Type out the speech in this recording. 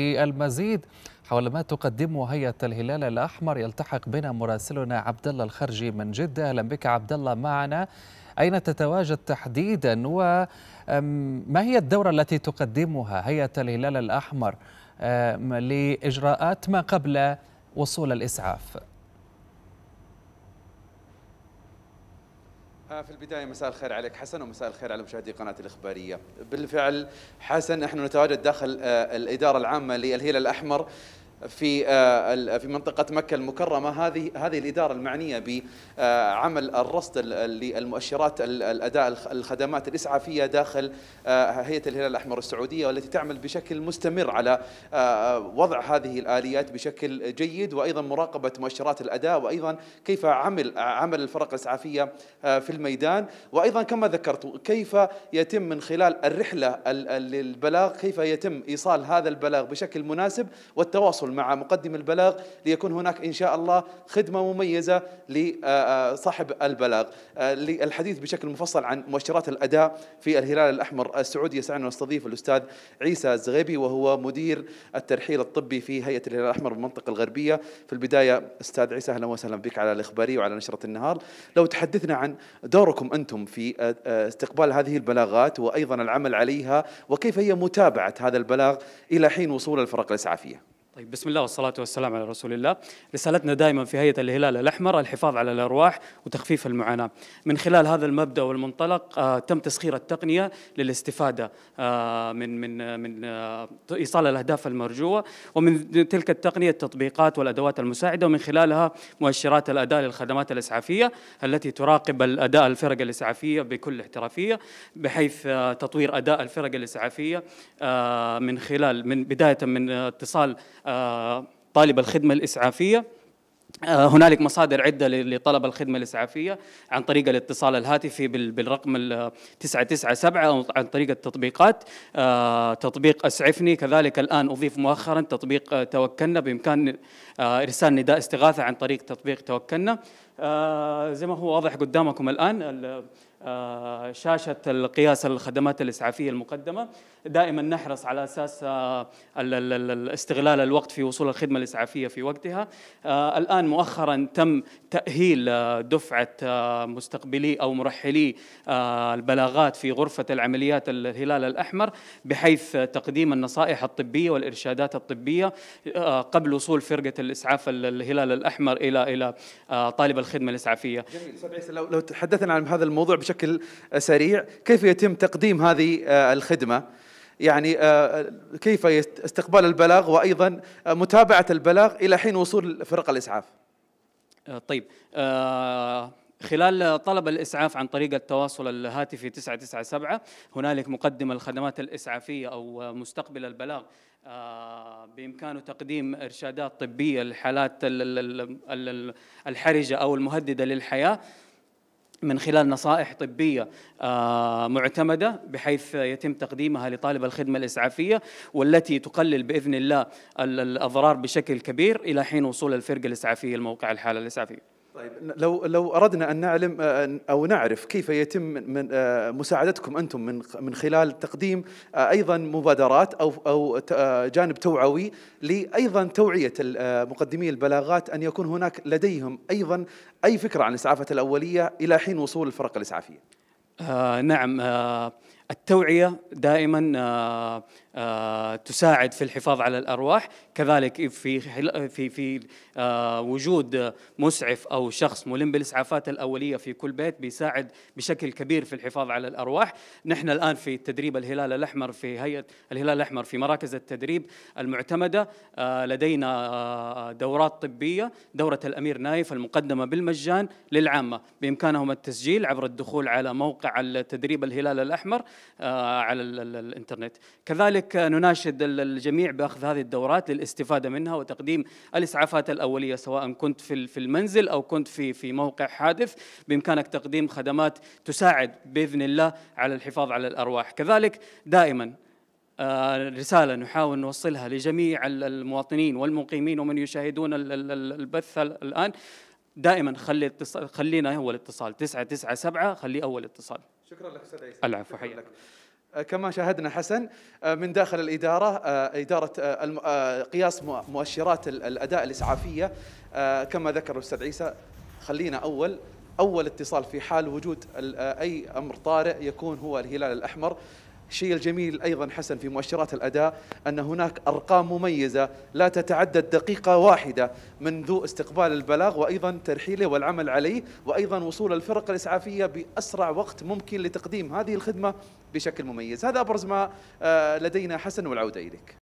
المزيد حول ما تقدمه هيئه الهلال الاحمر يلتحق بنا مراسلنا عبد الله الخرجي من جده اهلا بك عبد الله معنا اين تتواجد تحديدا وما هي الدوره التي تقدمها هيئه الهلال الاحمر لاجراءات ما قبل وصول الاسعاف آه، في البداية مساء الخير عليك حسن ومساء الخير على مشاهدي قناة الإخبارية بالفعل حسن نحن نتواجد داخل آه، الإدارة العامة للهلال الأحمر في آه، في منطقة مكة المكرمة هذه هذه الإدارة المعنية بعمل الرصد للمؤشرات الأداء الخدمات الإسعافية داخل آه، هيئة الهلال الأحمر السعودية والتي تعمل بشكل مستمر على آه، وضع هذه الآليات بشكل جيد وأيضا مراقبة مؤشرات الأداء وأيضا كيف عمل عمل الفرق الإسعافية في الميدان وأيضا كما ذكرت كيف يتم من خلال الرحلة للبلاغ كيف يتم إيصال هذا البلاغ بشكل مناسب والتواصل التواصل مع مقدم البلاغ ليكون هناك إن شاء الله خدمة مميزة لصاحب البلاغ للحديث بشكل مفصل عن مؤشرات الأداء في الهلال الأحمر السعودي يسعنا نستضيف الأستاذ عيسى الزغيبي وهو مدير الترحيل الطبي في هيئة الهلال الأحمر بالمنطقة الغربية في البداية أستاذ عيسى أهلا وسهلا بك على الإخبارية وعلى نشرة النهار لو تحدثنا عن دوركم أنتم في آه، آه، استقبال هذه البلاغات وأيضا العمل عليها وكيف هي متابعة هذا البلاغ إلى حين وصول الفرق الإسعافية طيب بسم الله والصلاة والسلام على رسول الله رسالتنا دائما في هيئة الهلال الأحمر الحفاظ على الأرواح وتخفيف المعاناة من خلال هذا المبدأ والمنطلق آه، تم تسخير التقنية للاستفادة آه، من من من آه، إيصال الأهداف المرجوة ومن تلك التقنية التطبيقات والأدوات المساعدة ومن خلالها مؤشرات الأداء للخدمات الإسعافية التي تراقب الأداء الفرق الإسعافية بكل احترافية بحيث تطوير أداء الفرق الإسعافية من خلال من بداية من اتصال آه، طالب الخدمة الإسعافية آه، هنالك مصادر عدة لطلب الخدمة الإسعافية عن طريق الاتصال الهاتفي بالرقم 997 أو عن طريق التطبيقات آه، تطبيق أسعفني كذلك الآن أضيف مؤخرا تطبيق توكلنا بإمكان إرسال نداء استغاثة عن طريق تطبيق توكلنا زي ما هو واضح قدامكم الآن آه، شاشة القياس الخدمات الإسعافية المقدمة دائما نحرص على أساس آه، استغلال الوقت في وصول الخدمة الإسعافية في وقتها آه، الآن مؤخرا تم تأهيل دفعة مستقبلي أو مرحلي البلاغات في غرفة العمليات الهلال الأحمر بحيث تقديم النصائح الطبية والإرشادات الطبية قبل وصول فرقة الإسعاف الهلال الأحمر إلى إلى طالب الخدمة الإسعافية جميل لو تحدثنا عن هذا الموضوع بشكل بشكل سريع كيف يتم تقديم هذه آه، الخدمه يعني آه، كيف استقبال البلاغ وايضا آه، متابعه البلاغ الى حين وصول فرق الاسعاف طيب خلال طلب الإسعاف عن طريق التواصل الهاتفي 997 هنالك مقدم الخدمات الإسعافية أو مستقبل البلاغ بإمكانه تقديم إرشادات طبية للحالات الحرجة أو المهددة للحياة من خلال نصائح طبية آه، معتمدة بحيث يتم تقديمها لطالب الخدمة الإسعافية والتي تقلل بإذن الله الأضرار بشكل كبير إلى حين وصول الفرقة الإسعافية لموقع الحالة الإسعافية طيب لو لو اردنا ان نعلم آه، او نعرف كيف يتم من آه، مساعدتكم انتم من من خلال تقديم آه، ايضا مبادرات او او جانب توعوي لايضا توعيه مقدمي البلاغات ان يكون هناك لديهم ايضا اي فكره عن الاسعافات الاوليه الى حين وصول الفرق الاسعافيه. آه نعم آه التوعية دائما آه، آه، تساعد في الحفاظ على الأرواح كذلك في في في آه، وجود مسعف أو شخص ملم بالإسعافات الأولية في كل بيت بيساعد بشكل كبير في الحفاظ على الأرواح نحن الآن في تدريب الهلال الأحمر في هيئة الهلال الأحمر في مراكز التدريب المعتمدة لدينا دورات طبية دورة الأمير نايف المقدمة بالمجان للعامة بإمكانهم التسجيل عبر الدخول على موقع التدريب الهلال الأحمر آه، على الانترنت كذلك نناشد الجميع باخذ هذه الدورات للاستفاده منها وتقديم الاسعافات الاوليه سواء كنت في في المنزل او كنت في في موقع حادث بامكانك تقديم خدمات تساعد باذن الله على الحفاظ على الارواح كذلك دائما آه، رسالة نحاول نوصلها لجميع المواطنين والمقيمين ومن يشاهدون البث الآن دائما خلي خلينا هو الاتصال 997 خليه أول اتصال شكرا لك استاذ عيسى العفو حياك آه، كما شاهدنا حسن آه، من داخل الإدارة آه، إدارة قياس مؤشرات الأداء الإسعافية كما ذكر الأستاذ عيسى خلينا أول أول اتصال في حال وجود أي أمر طارئ يكون هو الهلال الأحمر الشيء الجميل أيضا حسن في مؤشرات الأداء أن هناك أرقام مميزة لا تتعدى الدقيقه واحدة منذ استقبال البلاغ وأيضا ترحيله والعمل عليه وأيضا وصول الفرق الإسعافية بأسرع وقت ممكن لتقديم هذه الخدمة بشكل مميز هذا أبرز ما آه، لدينا حسن والعودة إليك